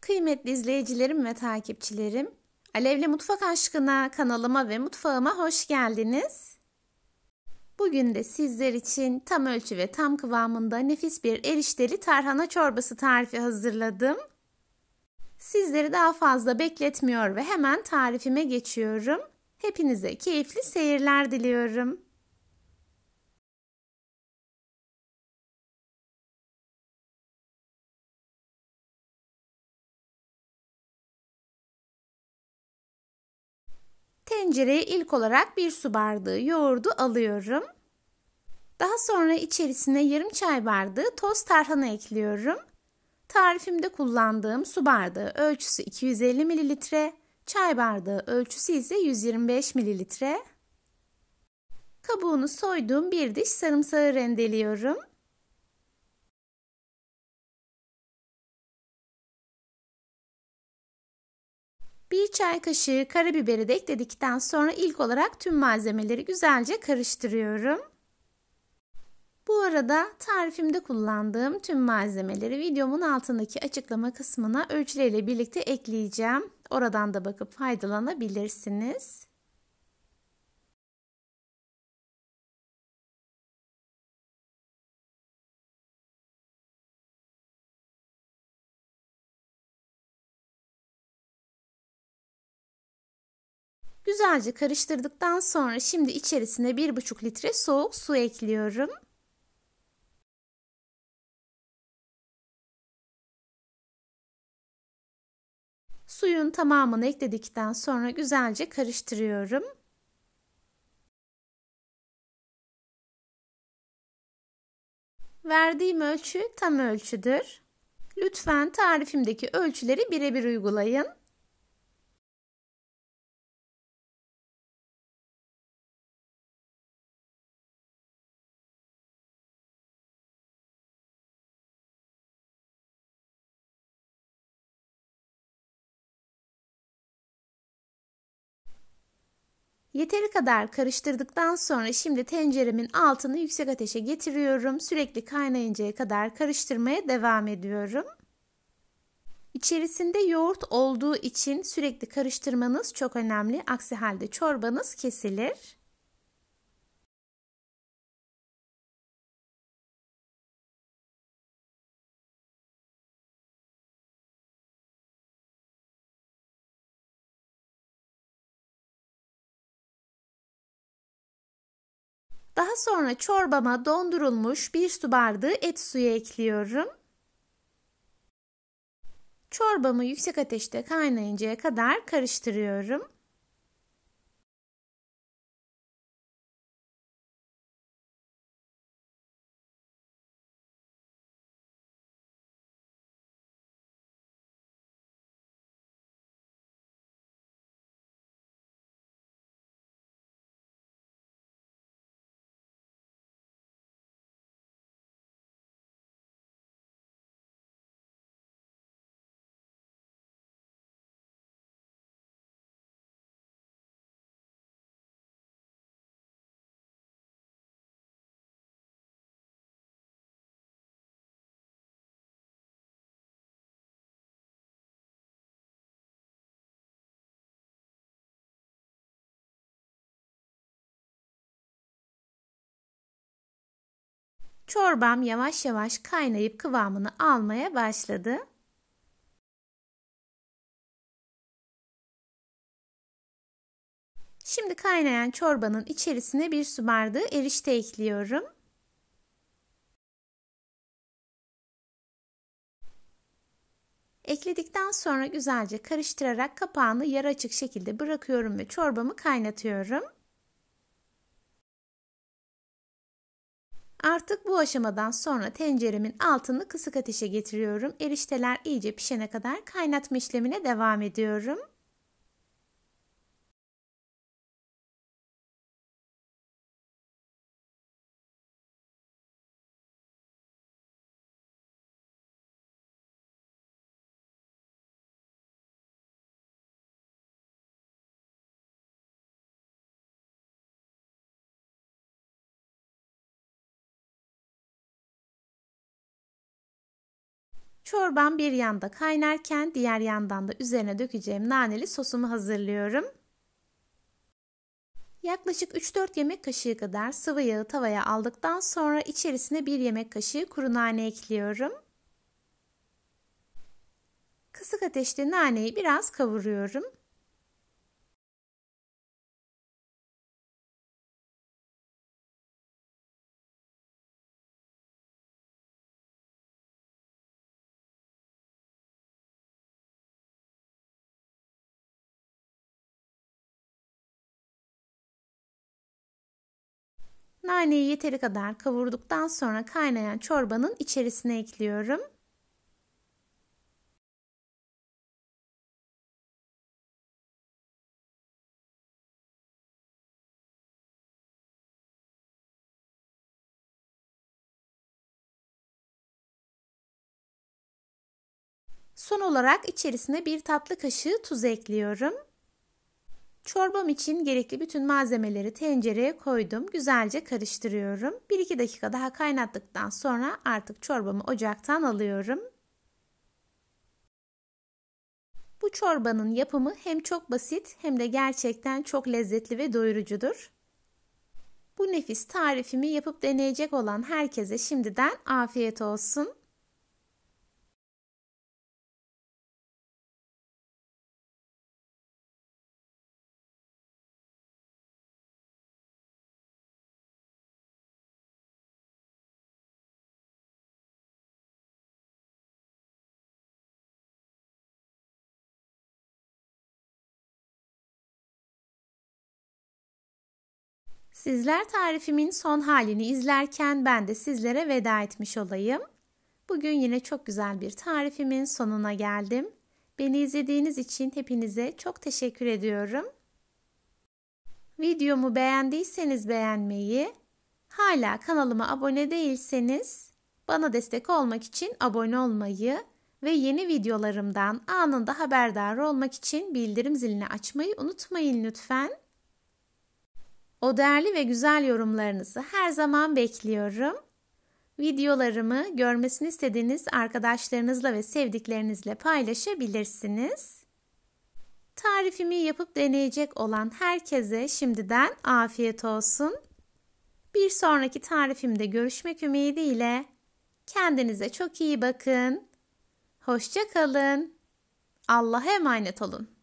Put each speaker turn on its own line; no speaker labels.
Kıymetli izleyicilerim ve takipçilerim, Alevli Mutfak Aşkına kanalıma ve mutfağıma hoş geldiniz. Bugün de sizler için tam ölçü ve tam kıvamında nefis bir erişteli tarhana çorbası tarifi hazırladım. Sizleri daha fazla bekletmiyor ve hemen tarifime geçiyorum. Hepinize keyifli seyirler diliyorum. Tencereye ilk olarak bir su bardağı yoğurdu alıyorum. Daha sonra içerisine yarım çay bardağı toz tarhana ekliyorum. Tarifimde kullandığım su bardağı ölçüsü 250 ml, çay bardağı ölçüsü ise 125 ml. Kabuğunu soyduğum bir diş sarımsağı rendeliyorum. Bir çay kaşığı karabiberi de ekledikten sonra ilk olarak tüm malzemeleri güzelce karıştırıyorum. Bu arada tarifimde kullandığım tüm malzemeleri videomun altındaki açıklama kısmına ölçüleriyle birlikte ekleyeceğim. Oradan da bakıp faydalanabilirsiniz.
Güzelce karıştırdıktan sonra şimdi içerisine 1,5 litre soğuk su ekliyorum. Suyun tamamını ekledikten sonra güzelce karıştırıyorum. Verdiğim ölçü tam ölçüdür. Lütfen tarifimdeki ölçüleri birebir uygulayın.
Yeteri kadar karıştırdıktan sonra şimdi tenceremin altını yüksek ateşe getiriyorum. Sürekli kaynayıncaya kadar karıştırmaya devam ediyorum. İçerisinde yoğurt olduğu için sürekli karıştırmanız çok önemli. Aksi halde çorbanız kesilir. Daha sonra çorbama dondurulmuş bir su bardağı et suyu ekliyorum. Çorbamı yüksek ateşte kaynayıncaya kadar karıştırıyorum.
Çorbam yavaş yavaş kaynayıp kıvamını almaya başladı. Şimdi kaynayan çorbanın içerisine
bir su bardağı erişte ekliyorum. Ekledikten sonra güzelce karıştırarak kapağını yarı açık şekilde bırakıyorum ve çorbamı kaynatıyorum. Artık bu aşamadan sonra tenceremin altını kısık ateşe getiriyorum. Erişteler iyice pişene kadar kaynatma işlemine devam ediyorum. Çorban bir yanda kaynarken diğer yandan da üzerine dökeceğim naneli sosumu hazırlıyorum. Yaklaşık 3-4 yemek kaşığı kadar sıvı yağı tavaya aldıktan sonra içerisine 1 yemek kaşığı kuru nane ekliyorum. Kısık ateşte naneyi biraz
kavuruyorum.
Naneyi yeteri kadar kavurduktan sonra kaynayan çorbanın içerisine ekliyorum. Son olarak içerisine bir tatlı kaşığı tuz ekliyorum. Çorbam için gerekli bütün malzemeleri tencereye koydum. Güzelce karıştırıyorum. 1-2 dakika daha kaynattıktan sonra artık çorbamı ocaktan alıyorum. Bu çorbanın yapımı hem çok basit hem de gerçekten çok lezzetli ve doyurucudur. Bu nefis tarifimi yapıp deneyecek olan herkese şimdiden afiyet olsun. Sizler tarifimin son halini izlerken ben de sizlere veda etmiş olayım. Bugün yine çok güzel bir tarifimin sonuna geldim. Beni izlediğiniz için hepinize çok teşekkür ediyorum. Videomu beğendiyseniz beğenmeyi, hala kanalıma abone değilseniz bana destek olmak için abone olmayı ve yeni videolarımdan anında haberdar olmak için bildirim zilini açmayı unutmayın lütfen. O değerli ve güzel yorumlarınızı her zaman bekliyorum. Videolarımı görmesini istediğiniz arkadaşlarınızla ve sevdiklerinizle paylaşabilirsiniz. Tarifimi yapıp deneyecek olan herkese şimdiden afiyet olsun. Bir sonraki tarifimde görüşmek ümidiyle kendinize çok iyi bakın. Hoşça kalın. Allah'a emanet olun.